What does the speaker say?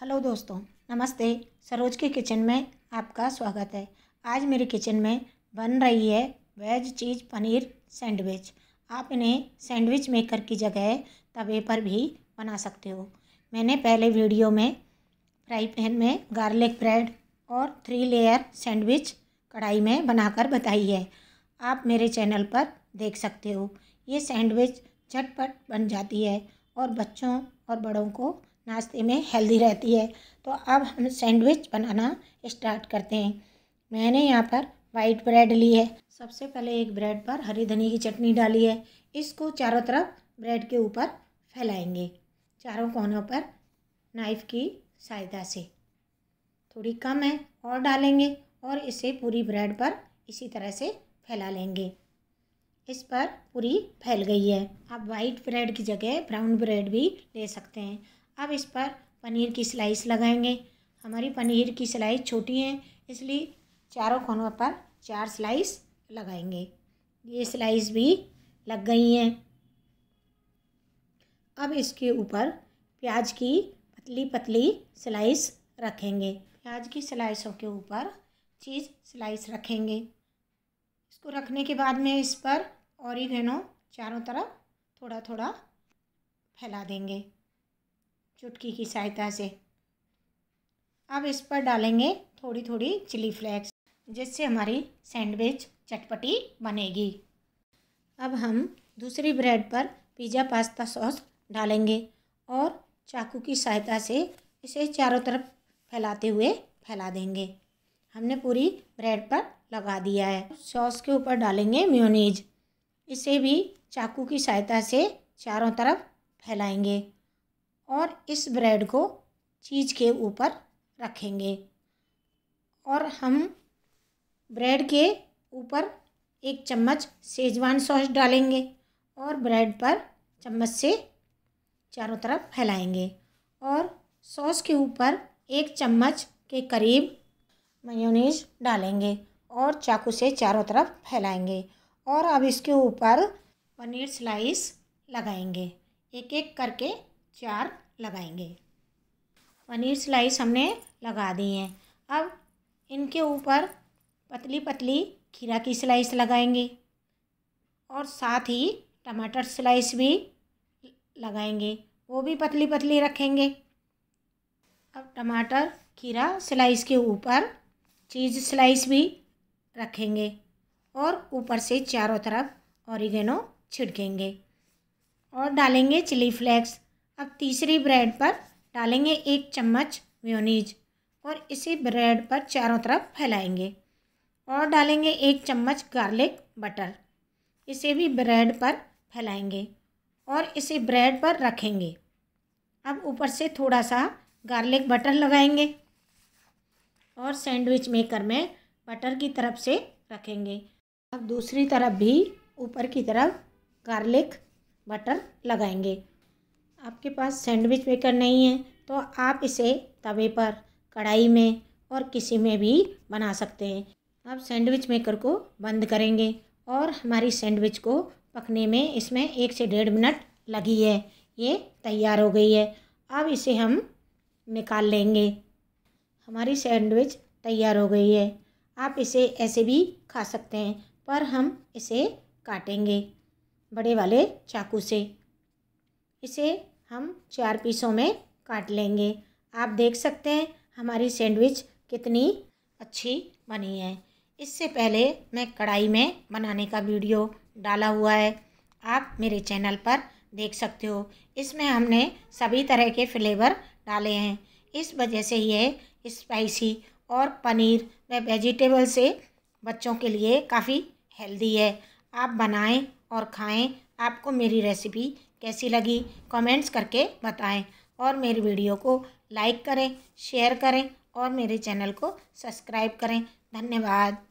hello दोस्तों नमस्ते सरोज के किचन में आपका स्वागत है आज मेरे किचन में बन रही है वेज चीज़ पनीर सैंडविच आप इन्हें सैंडविच मेकर की जगह तवे पर भी बना सकते हो मैंने पहले वीडियो में फ्राई पैन में गार्लिक ब्रेड और थ्री लेयर सैंडविच कढ़ाई में बनाकर बताई है आप मेरे चैनल पर देख सकते हो ये सैंडविच झटपट बन जाती है और बच्चों और बड़ों को नाश्ते में हेल्दी रहती है तो अब हम सैंडविच बनाना स्टार्ट करते हैं मैंने यहाँ पर वाइट ब्रेड ली है सबसे पहले एक ब्रेड पर हरी धनी की चटनी डाली है इसको चारों तरफ ब्रेड के ऊपर फैलाएंगे चारों कोनों पर नाइफ़ की सहायता से थोड़ी कम है और डालेंगे और इसे पूरी ब्रेड पर इसी तरह से फैला लेंगे इस पर पूरी फैल गई है आप वाइट ब्रेड की जगह ब्राउन ब्रेड भी ले सकते हैं अब इस पर पनीर की स्लाइस लगाएंगे हमारी पनीर की स्लाइस छोटी हैं इसलिए चारों कोनों पर चार स्लाइस लगाएंगे ये स्लाइस भी लग गई हैं अब इसके ऊपर प्याज की पतली पतली स्लाइस रखेंगे प्याज की स्लाइसों के ऊपर चीज़ स्लाइस रखेंगे इसको रखने के बाद में इस पर और ऑरिगेनो चारों तरफ थोड़ा थोड़ा फैला देंगे चुटकी की सहायता से अब इस पर डालेंगे थोड़ी थोड़ी चिली फ्लेक्स जिससे हमारी सैंडविच चटपटी बनेगी अब हम दूसरी ब्रेड पर पिज़्ज़ा पास्ता सॉस डालेंगे और चाकू की सहायता से इसे चारों तरफ फैलाते हुए फैला देंगे हमने पूरी ब्रेड पर लगा दिया है सॉस के ऊपर डालेंगे म्योनीज इसे भी चाकू की सहायता से चारों तरफ फैलाएंगे और इस ब्रेड को चीज़ के ऊपर रखेंगे और हम ब्रेड के ऊपर एक चम्मच सेजवान सॉस डालेंगे और ब्रेड पर चम्मच से चारों तरफ फैलाएंगे और सॉस के ऊपर एक चम्मच के करीब मयोनीज डालेंगे और चाकू से चारों तरफ फैलाएंगे और अब इसके ऊपर पनीर स्लाइस लगाएंगे एक एक करके चार लगाएंगे पनीर स्लाइस हमने लगा दी हैं अब इनके ऊपर पतली पतली खीरा की स्लाइस लगाएंगे और साथ ही टमाटर स्लाइस भी लगाएंगे वो भी पतली पतली रखेंगे अब टमाटर खीरा स्लाइस के ऊपर चीज़ स्लाइस भी रखेंगे और ऊपर से चारों तरफ औरिगेनो छिड़केंगे और डालेंगे चिली फ्लेक्स अब तीसरी ब्रेड पर डालेंगे एक चम्मच म्योनीज और इसी ब्रेड पर चारों तरफ फैलाएंगे और डालेंगे एक चम्मच गार्लिक बटर इसे भी ब्रेड पर फैलाएंगे और इसे ब्रेड पर रखेंगे अब ऊपर से थोड़ा सा गार्लिक बटर लगाएंगे और सैंडविच मेकर में बटर की तरफ से रखेंगे अब दूसरी तरफ भी ऊपर की तरफ गार्लिक बटर लगाएंगे आपके पास सैंडविच मेकर नहीं है तो आप इसे तवे पर कढ़ाई में और किसी में भी बना सकते हैं अब सैंडविच मेकर को बंद करेंगे और हमारी सैंडविच को पकने में इसमें एक से डेढ़ मिनट लगी है ये तैयार हो गई है अब इसे हम निकाल लेंगे हमारी सैंडविच तैयार हो गई है आप इसे ऐसे भी खा सकते हैं पर हम इसे काटेंगे बड़े वाले चाकू से इसे हम चार पीसों में काट लेंगे आप देख सकते हैं हमारी सैंडविच कितनी अच्छी बनी है इससे पहले मैं कढ़ाई में बनाने का वीडियो डाला हुआ है आप मेरे चैनल पर देख सकते हो इसमें हमने सभी तरह के फ्लेवर डाले हैं इस वजह से ये स्पाइसी और पनीर व वेजिटेबल से बच्चों के लिए काफ़ी हेल्दी है आप बनाएं और खाएं आपको मेरी रेसिपी कैसी लगी कमेंट्स करके बताएं और मेरी वीडियो को लाइक करें शेयर करें और मेरे चैनल को सब्सक्राइब करें धन्यवाद